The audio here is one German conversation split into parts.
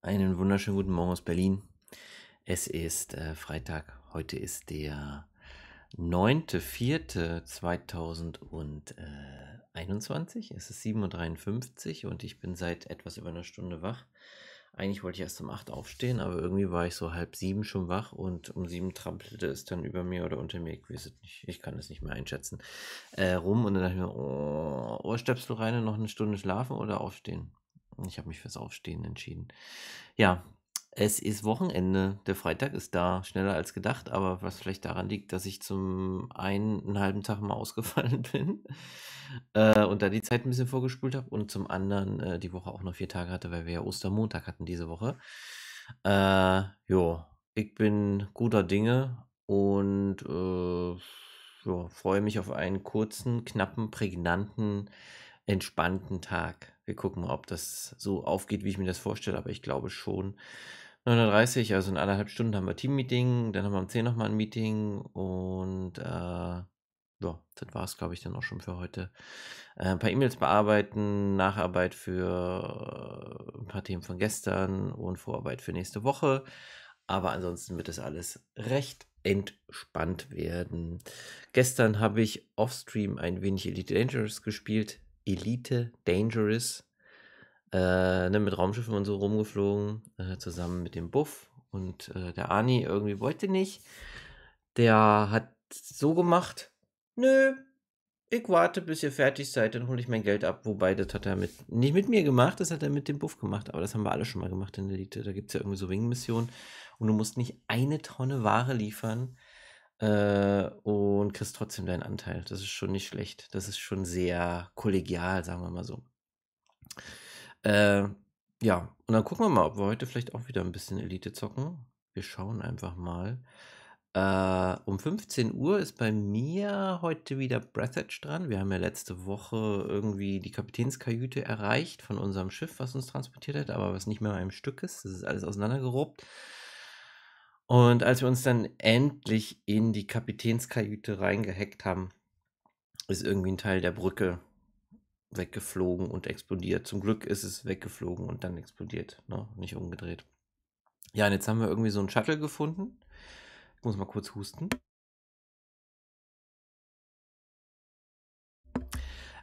Einen wunderschönen guten Morgen aus Berlin. Es ist äh, Freitag, heute ist der 9.4.2021. Es ist 7.53 Uhr und ich bin seit etwas über einer Stunde wach. Eigentlich wollte ich erst um 8 Uhr aufstehen, aber irgendwie war ich so halb sieben schon wach und um sieben trampelte es dann über mir oder unter mir, ich weiß es nicht, ich kann es nicht mehr einschätzen, äh, rum und dann dachte ich mir, oh, Ohrstöpsel rein und noch eine Stunde schlafen oder aufstehen. Ich habe mich fürs Aufstehen entschieden. Ja, es ist Wochenende. Der Freitag ist da, schneller als gedacht, aber was vielleicht daran liegt, dass ich zum einen einen halben Tag mal ausgefallen bin äh, und da die Zeit ein bisschen vorgespult habe und zum anderen äh, die Woche auch noch vier Tage hatte, weil wir ja Ostermontag hatten diese Woche. Äh, jo, ich bin guter Dinge und äh, jo, freue mich auf einen kurzen, knappen, prägnanten, entspannten Tag. Wir gucken ob das so aufgeht, wie ich mir das vorstelle, aber ich glaube schon. 9.30 also in anderthalb Stunden haben wir Team-Meeting, dann haben wir um 10 nochmal ein Meeting und äh, ja, das war es, glaube ich, dann auch schon für heute. Äh, ein paar E-Mails bearbeiten, Nacharbeit für äh, ein paar Themen von gestern und Vorarbeit für nächste Woche. Aber ansonsten wird das alles recht entspannt werden. Gestern habe ich offstream ein wenig Elite Dangerous gespielt. Elite Dangerous, äh, ne, mit Raumschiffen und so rumgeflogen, äh, zusammen mit dem Buff und äh, der Ani irgendwie wollte nicht. Der hat so gemacht, nö, ich warte, bis ihr fertig seid, dann hole ich mein Geld ab. Wobei, das hat er mit, nicht mit mir gemacht, das hat er mit dem Buff gemacht, aber das haben wir alle schon mal gemacht in der Elite. Da gibt es ja irgendwie so Wing-Missionen und du musst nicht eine Tonne Ware liefern äh, und kriegst trotzdem deinen Anteil. Das ist schon nicht schlecht. Das ist schon sehr kollegial, sagen wir mal so. Äh, ja, und dann gucken wir mal, ob wir heute vielleicht auch wieder ein bisschen Elite zocken. Wir schauen einfach mal. Äh, um 15 Uhr ist bei mir heute wieder Breath Edge dran. Wir haben ja letzte Woche irgendwie die Kapitänskajüte erreicht von unserem Schiff, was uns transportiert hat, aber was nicht mehr im Stück ist. Das ist alles auseinandergerobt. Und als wir uns dann endlich in die Kapitänskajüte reingehackt haben, ist irgendwie ein Teil der Brücke weggeflogen und explodiert. Zum Glück ist es weggeflogen und dann explodiert, ne? nicht umgedreht. Ja, und jetzt haben wir irgendwie so einen Shuttle gefunden. Ich muss mal kurz husten.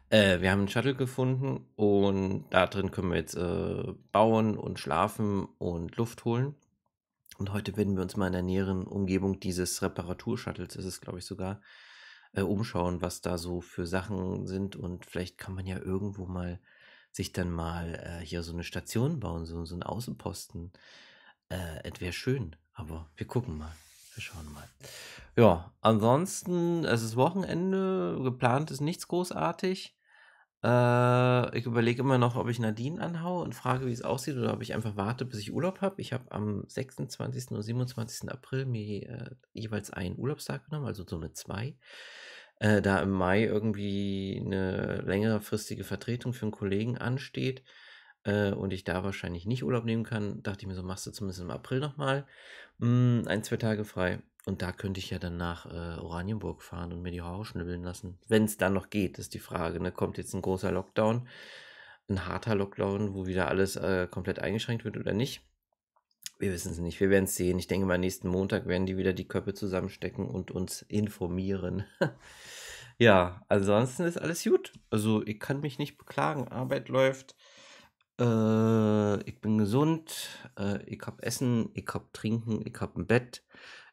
Äh, wir haben einen Shuttle gefunden und da drin können wir jetzt äh, bauen und schlafen und Luft holen. Und heute werden wir uns mal in der näheren Umgebung dieses Reparaturshuttles, ist es glaube ich sogar, äh, umschauen, was da so für Sachen sind. Und vielleicht kann man ja irgendwo mal sich dann mal äh, hier so eine Station bauen, so, so einen Außenposten. Äh, es wäre schön, aber wir gucken mal. Wir schauen mal. Ja, ansonsten, es ist Wochenende, geplant ist nichts großartig. Äh, ich überlege immer noch, ob ich Nadine anhaue und frage, wie es aussieht oder ob ich einfach warte, bis ich Urlaub habe. Ich habe am 26. und 27. April mir äh, jeweils einen Urlaubstag genommen, also so eine 2. Äh, da im Mai irgendwie eine längerfristige Vertretung für einen Kollegen ansteht äh, und ich da wahrscheinlich nicht Urlaub nehmen kann, dachte ich mir so, machst du zumindest im April nochmal mm, hm, ein, zwei Tage frei. Und da könnte ich ja dann nach äh, Oranienburg fahren und mir die Haare schnibbeln lassen. Wenn es dann noch geht, ist die Frage. Ne? Kommt jetzt ein großer Lockdown, ein harter Lockdown, wo wieder alles äh, komplett eingeschränkt wird oder nicht? Wir wissen es nicht. Wir werden es sehen. Ich denke mal, nächsten Montag werden die wieder die Köpfe zusammenstecken und uns informieren. ja, ansonsten ist alles gut. Also ich kann mich nicht beklagen. Arbeit läuft. Äh, ich bin gesund. Äh, ich habe Essen. Ich habe Trinken. Ich habe ein Bett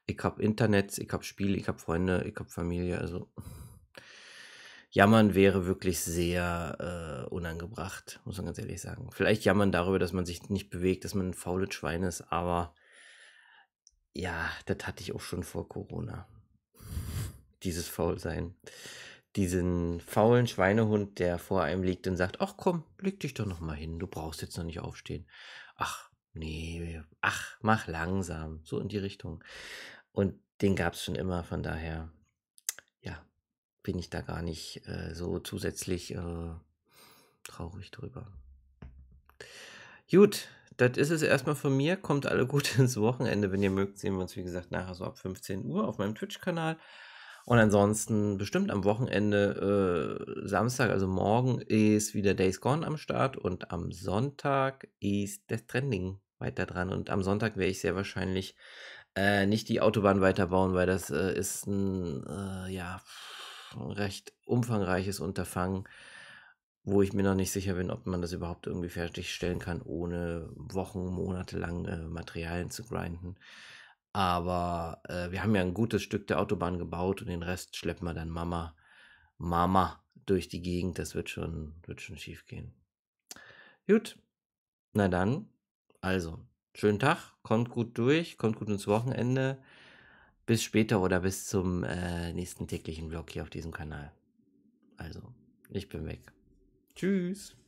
ich habe Internet, ich habe Spiel, ich habe Freunde, ich habe Familie. Also jammern wäre wirklich sehr äh, unangebracht, muss man ganz ehrlich sagen. Vielleicht jammern darüber, dass man sich nicht bewegt, dass man ein faules Schwein ist, aber ja, das hatte ich auch schon vor Corona. Dieses Faulsein. Diesen faulen Schweinehund, der vor einem liegt und sagt, ach komm, leg dich doch noch mal hin, du brauchst jetzt noch nicht aufstehen. Ach, nee, ach, mach langsam, so in die Richtung. Und den gab es schon immer, von daher, ja, bin ich da gar nicht äh, so zusätzlich äh, traurig drüber. Gut, das ist es erstmal von mir. Kommt alle gut ins Wochenende. Wenn ihr mögt, sehen wir uns, wie gesagt, nachher so ab 15 Uhr auf meinem Twitch-Kanal. Und ansonsten bestimmt am Wochenende, äh, Samstag, also morgen, ist wieder Days Gone am Start und am Sonntag ist das Trending weiter dran. Und am Sonntag werde ich sehr wahrscheinlich äh, nicht die Autobahn weiterbauen, weil das äh, ist ein äh, ja, recht umfangreiches Unterfangen, wo ich mir noch nicht sicher bin, ob man das überhaupt irgendwie fertigstellen kann, ohne Wochen, Monate lang äh, Materialien zu grinden. Aber äh, wir haben ja ein gutes Stück der Autobahn gebaut und den Rest schleppen wir dann Mama, Mama durch die Gegend. Das wird schon, wird schon schief gehen. Gut. Na dann, also, schönen Tag, kommt gut durch, kommt gut ins Wochenende. Bis später oder bis zum äh, nächsten täglichen Vlog hier auf diesem Kanal. Also, ich bin weg. Tschüss.